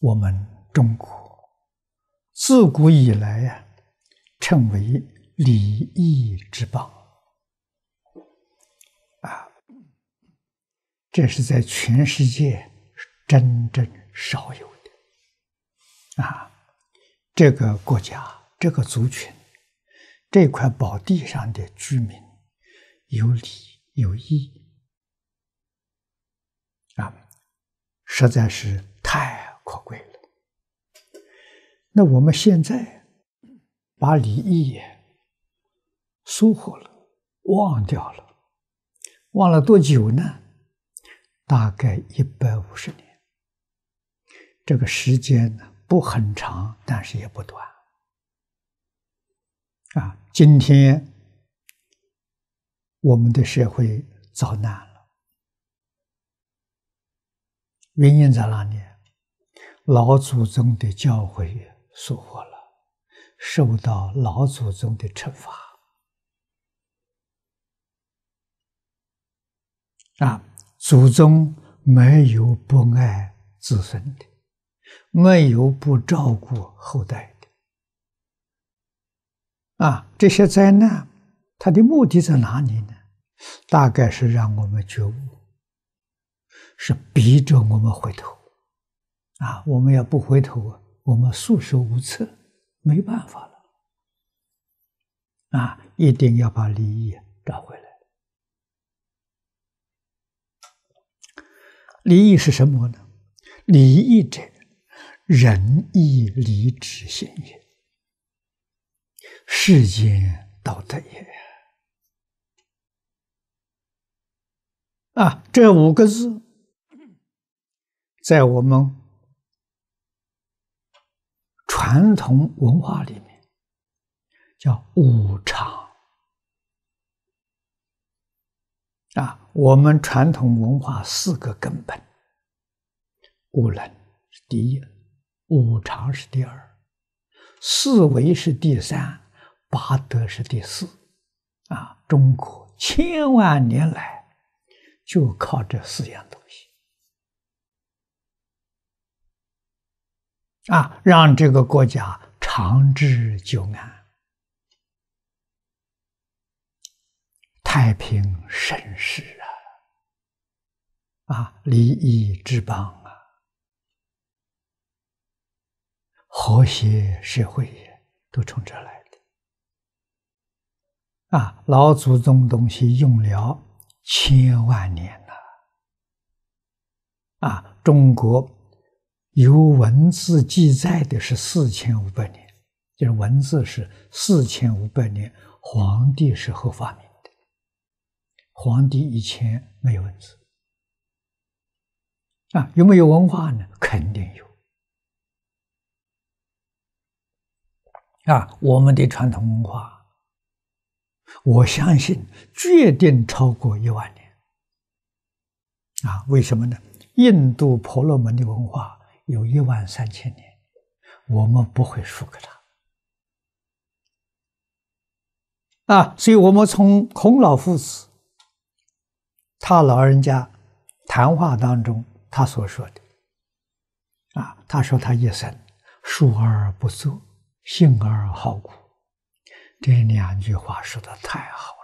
我们中国自古以来呀，称为礼义之邦，啊，这是在全世界真正少有的啊，这个国家、这个族群、这块宝地上的居民有礼有义啊，实在是太。可贵了。那我们现在把礼义疏忽了，忘掉了，忘了多久呢？大概一百五十年。这个时间呢，不很长，但是也不短。啊，今天我们的社会遭难了，原因在哪里？老祖宗的教诲疏忽了，受到老祖宗的惩罚。啊，祖宗没有不爱子孙的，没有不照顾后代的。啊，这些灾难，它的目的在哪里呢？大概是让我们觉悟，是逼着我们回头。啊，我们要不回头，我们束手无策，没办法了。啊，一定要把利益找回来。利益是什么呢？利益者，仁义礼智信也，世间道德也。啊，这五个字，在我们。传统文化里面叫五常啊，我们传统文化四个根本：五伦是第一，五常是第二，四维是第三，八德是第四。啊，中国千万年来就靠这四样。东啊，让这个国家长治久安、太平盛世啊！啊，礼仪之邦啊，和谐社会都从这来的。啊，老祖宗东西用了千万年了。啊，中国。有文字记载的是四千五百年，就是文字是四千五百年。皇帝是后发明的，皇帝以前没有文字啊？有没有文化呢？肯定有啊！我们的传统文化，我相信绝对超过一万年啊！为什么呢？印度婆罗门的文化。有一万三千年，我们不会输给他。啊，所以我们从孔老夫子他老人家谈话当中，他所说的啊，他说他一生“述而不作，性而好古”，这两句话说的太好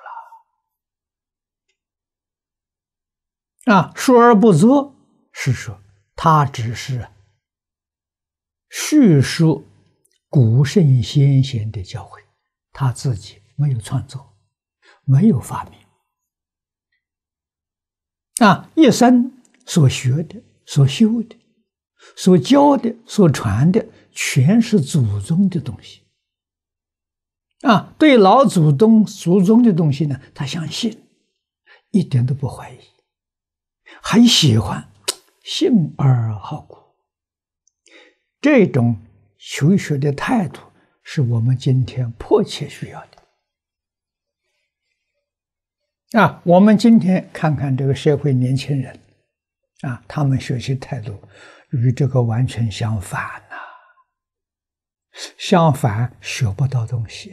了。啊，“述而不作”是说他只是。述说古圣先贤的教诲，他自己没有创作，没有发明，啊，一生所学的、所修的、所教的、所传的，全是祖宗的东西。啊，对老祖宗、祖宗的东西呢，他相信，一点都不怀疑，很喜欢，信而好古。这种求学的态度，是我们今天迫切需要的。啊，我们今天看看这个社会年轻人，啊，他们学习态度与这个完全相反了，相反学不到东西，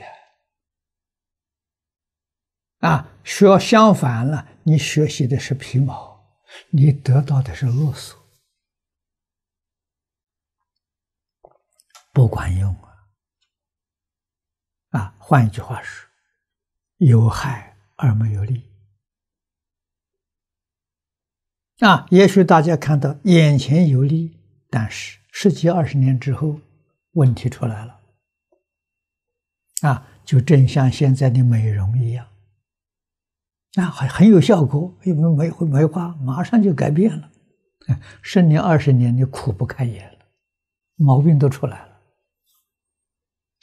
啊，学相反了，你学习的是皮毛，你得到的是啰嗦。不管用啊！啊，换一句话说，有害而没有利。啊，也许大家看到眼前有利，但是十几二十年之后，问题出来了。啊，就正像现在的美容一样，啊，很很有效果，因没没没化，马上就改变了。十年二十年，你苦不堪言了，毛病都出来了。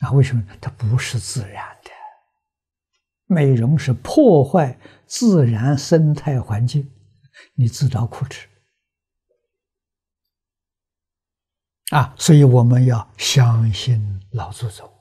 啊，为什么它不是自然的？美容是破坏自然生态环境，你自找苦吃。啊，所以我们要相信老祖宗。